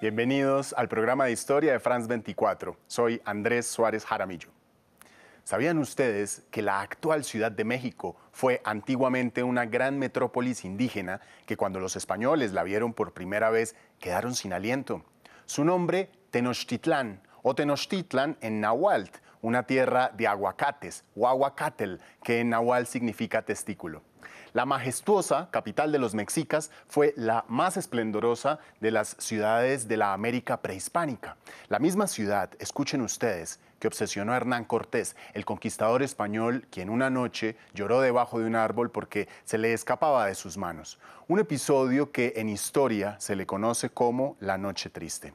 Bienvenidos al programa de historia de France 24. Soy Andrés Suárez Jaramillo. ¿Sabían ustedes que la actual Ciudad de México fue antiguamente una gran metrópolis indígena que cuando los españoles la vieron por primera vez quedaron sin aliento? Su nombre, Tenochtitlán o Tenochtitlán en náhuatl, una tierra de aguacates o aguacatel, que en nahual significa testículo. La majestuosa capital de los mexicas fue la más esplendorosa de las ciudades de la América prehispánica. La misma ciudad, escuchen ustedes, que obsesionó a Hernán Cortés, el conquistador español, quien una noche lloró debajo de un árbol porque se le escapaba de sus manos. Un episodio que en historia se le conoce como la Noche Triste.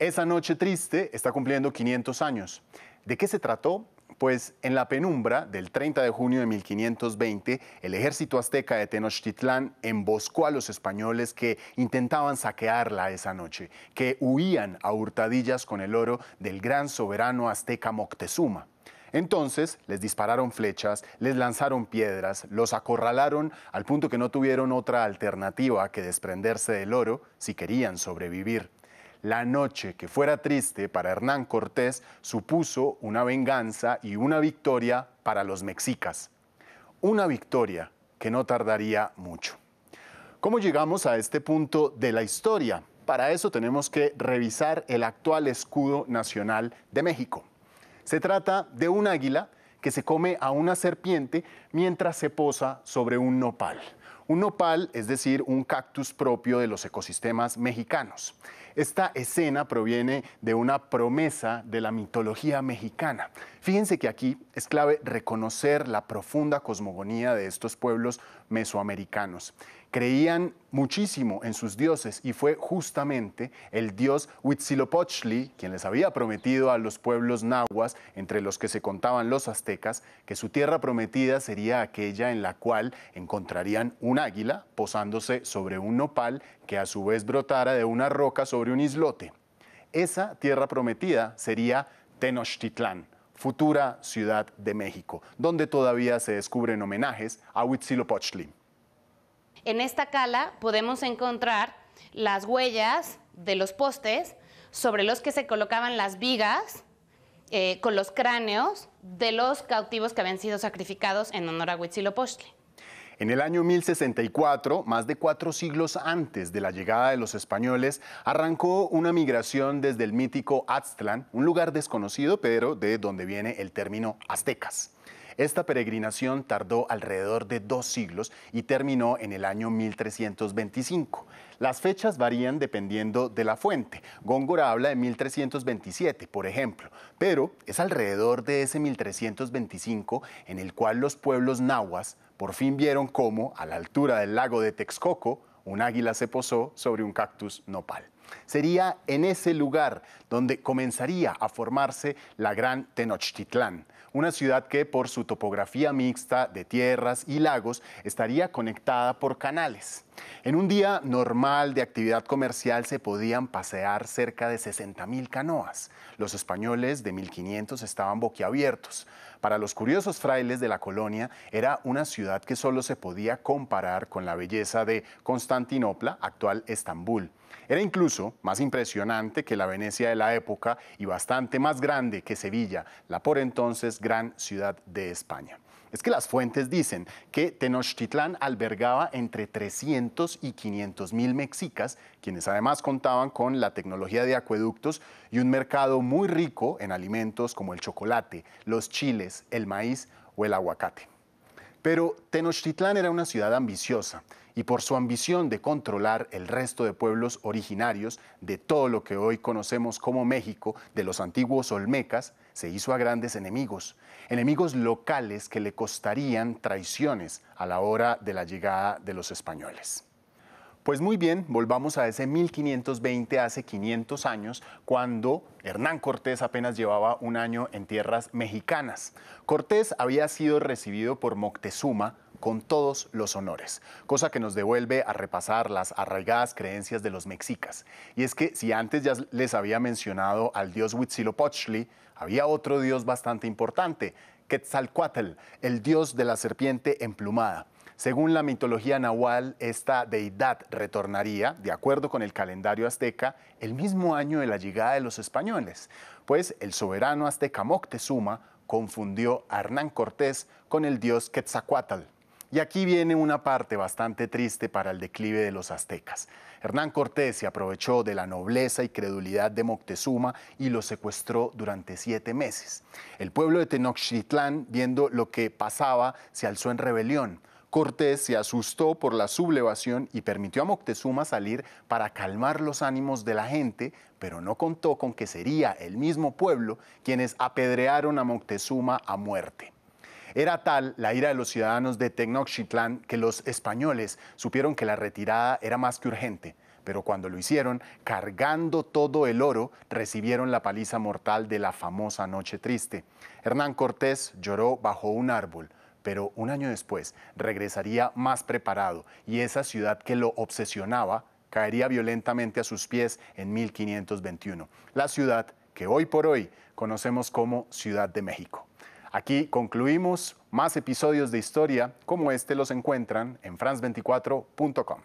Esa noche triste está cumpliendo 500 años. ¿De qué se trató? Pues en la penumbra del 30 de junio de 1520, el ejército azteca de Tenochtitlán emboscó a los españoles que intentaban saquearla esa noche, que huían a hurtadillas con el oro del gran soberano azteca Moctezuma. Entonces les dispararon flechas, les lanzaron piedras, los acorralaron al punto que no tuvieron otra alternativa que desprenderse del oro si querían sobrevivir. La noche que fuera triste para Hernán Cortés supuso una venganza y una victoria para los mexicas. Una victoria que no tardaría mucho. ¿Cómo llegamos a este punto de la historia? Para eso tenemos que revisar el actual escudo nacional de México. Se trata de un águila que se come a una serpiente mientras se posa sobre un nopal un nopal, es decir, un cactus propio de los ecosistemas mexicanos. Esta escena proviene de una promesa de la mitología mexicana. Fíjense que aquí es clave reconocer la profunda cosmogonía de estos pueblos mesoamericanos. Creían muchísimo en sus dioses y fue justamente el dios Huitzilopochtli quien les había prometido a los pueblos nahuas, entre los que se contaban los aztecas, que su tierra prometida sería aquella en la cual encontrarían un un águila posándose sobre un nopal que a su vez brotara de una roca sobre un islote. Esa tierra prometida sería Tenochtitlán, futura ciudad de México, donde todavía se descubren homenajes a Huitzilopochtli. En esta cala podemos encontrar las huellas de los postes sobre los que se colocaban las vigas eh, con los cráneos de los cautivos que habían sido sacrificados en honor a Huitzilopochtli. En el año 1064, más de cuatro siglos antes de la llegada de los españoles, arrancó una migración desde el mítico Aztlán, un lugar desconocido pero de donde viene el término aztecas. Esta peregrinación tardó alrededor de dos siglos y terminó en el año 1325. Las fechas varían dependiendo de la fuente. Góngora habla de 1327, por ejemplo, pero es alrededor de ese 1325 en el cual los pueblos nahuas por fin vieron cómo, a la altura del lago de Texcoco, un águila se posó sobre un cactus nopal. Sería en ese lugar donde comenzaría a formarse la gran Tenochtitlán, una ciudad que por su topografía mixta de tierras y lagos estaría conectada por canales. En un día normal de actividad comercial se podían pasear cerca de 60.000 canoas. Los españoles de 1500 estaban boquiabiertos. Para los curiosos frailes de la colonia era una ciudad que solo se podía comparar con la belleza de Constantinopla, actual Estambul. Era incluso más impresionante que la Venecia de la época y bastante más grande que Sevilla, la por entonces gran ciudad de España. Es que las fuentes dicen que Tenochtitlán albergaba entre 300 y 500 mil mexicas, quienes además contaban con la tecnología de acueductos y un mercado muy rico en alimentos como el chocolate, los chiles, el maíz o el aguacate. Pero Tenochtitlán era una ciudad ambiciosa y por su ambición de controlar el resto de pueblos originarios de todo lo que hoy conocemos como México, de los antiguos olmecas, se hizo a grandes enemigos, enemigos locales que le costarían traiciones a la hora de la llegada de los españoles. Pues muy bien, volvamos a ese 1520, hace 500 años, cuando Hernán Cortés apenas llevaba un año en tierras mexicanas. Cortés había sido recibido por Moctezuma con todos los honores, cosa que nos devuelve a repasar las arraigadas creencias de los mexicas. Y es que si antes ya les había mencionado al dios Huitzilopochtli, había otro dios bastante importante, Quetzalcoatl, el dios de la serpiente emplumada. Según la mitología nahual, esta deidad retornaría, de acuerdo con el calendario azteca, el mismo año de la llegada de los españoles, pues el soberano azteca Moctezuma confundió a Hernán Cortés con el dios Quetzalcoatl. Y aquí viene una parte bastante triste para el declive de los aztecas. Hernán Cortés se aprovechó de la nobleza y credulidad de Moctezuma y lo secuestró durante siete meses. El pueblo de Tenochtitlán, viendo lo que pasaba, se alzó en rebelión. Cortés se asustó por la sublevación y permitió a Moctezuma salir para calmar los ánimos de la gente, pero no contó con que sería el mismo pueblo quienes apedrearon a Moctezuma a muerte. Era tal la ira de los ciudadanos de Tenochtitlán que los españoles supieron que la retirada era más que urgente, pero cuando lo hicieron, cargando todo el oro, recibieron la paliza mortal de la famosa Noche Triste. Hernán Cortés lloró bajo un árbol pero un año después regresaría más preparado y esa ciudad que lo obsesionaba caería violentamente a sus pies en 1521, la ciudad que hoy por hoy conocemos como Ciudad de México. Aquí concluimos más episodios de historia como este los encuentran en france24.com.